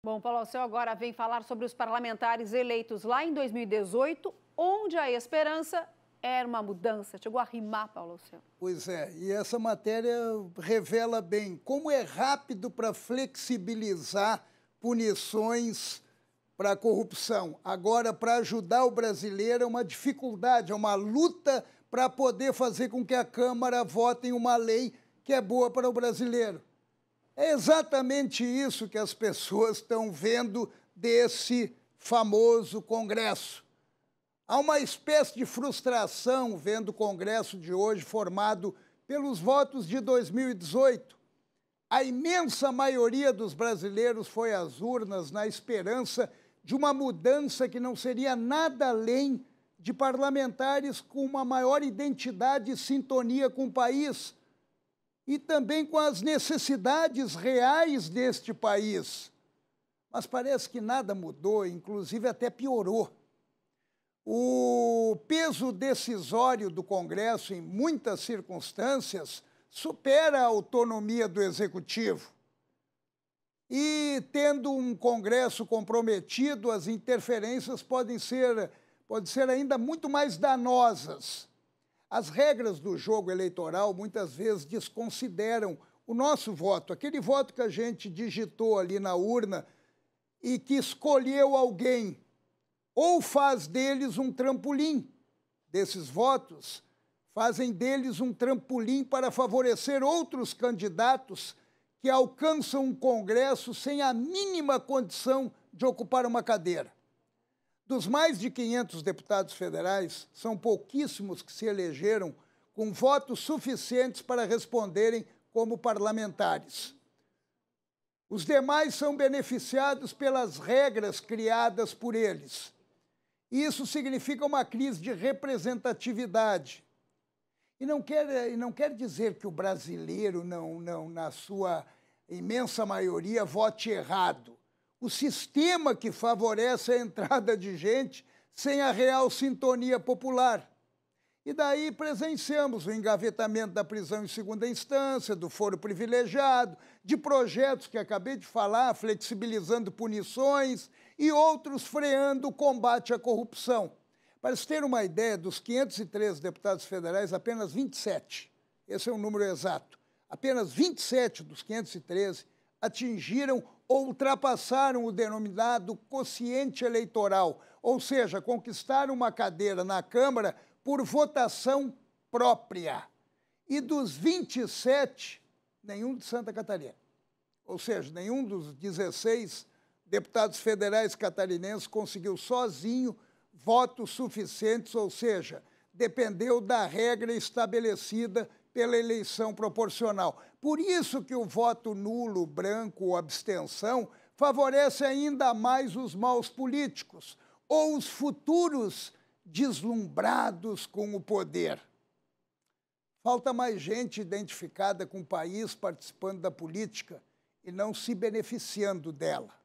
Bom, Paulo Alceu agora vem falar sobre os parlamentares eleitos lá em 2018, onde a esperança era uma mudança. Chegou a rimar, Paulo Alceu. Pois é, e essa matéria revela bem como é rápido para flexibilizar punições para a corrupção. Agora, para ajudar o brasileiro, é uma dificuldade, é uma luta para poder fazer com que a Câmara vote em uma lei que é boa para o brasileiro. É exatamente isso que as pessoas estão vendo desse famoso Congresso. Há uma espécie de frustração vendo o Congresso de hoje formado pelos votos de 2018. A imensa maioria dos brasileiros foi às urnas na esperança de uma mudança que não seria nada além de parlamentares com uma maior identidade e sintonia com o país, e também com as necessidades reais deste país. Mas parece que nada mudou, inclusive até piorou. O peso decisório do Congresso, em muitas circunstâncias, supera a autonomia do Executivo. E, tendo um Congresso comprometido, as interferências podem ser, podem ser ainda muito mais danosas. As regras do jogo eleitoral muitas vezes desconsideram o nosso voto, aquele voto que a gente digitou ali na urna e que escolheu alguém, ou faz deles um trampolim desses votos, fazem deles um trampolim para favorecer outros candidatos que alcançam um Congresso sem a mínima condição de ocupar uma cadeira. Dos mais de 500 deputados federais, são pouquíssimos que se elegeram com votos suficientes para responderem como parlamentares. Os demais são beneficiados pelas regras criadas por eles. Isso significa uma crise de representatividade. E não quer, não quer dizer que o brasileiro, não, não, na sua imensa maioria, vote errado o sistema que favorece a entrada de gente sem a real sintonia popular. E daí presenciamos o engavetamento da prisão em segunda instância, do foro privilegiado, de projetos que acabei de falar, flexibilizando punições e outros freando o combate à corrupção. Para se ter uma ideia, dos 513 deputados federais, apenas 27, esse é o número exato, apenas 27 dos 513 atingiram ultrapassaram o denominado quociente eleitoral, ou seja, conquistaram uma cadeira na Câmara por votação própria. E dos 27, nenhum de Santa Catarina. Ou seja, nenhum dos 16 deputados federais catarinenses conseguiu sozinho votos suficientes, ou seja, dependeu da regra estabelecida pela eleição proporcional. Por isso que o voto nulo, branco ou abstenção favorece ainda mais os maus políticos ou os futuros deslumbrados com o poder. Falta mais gente identificada com o país participando da política e não se beneficiando dela.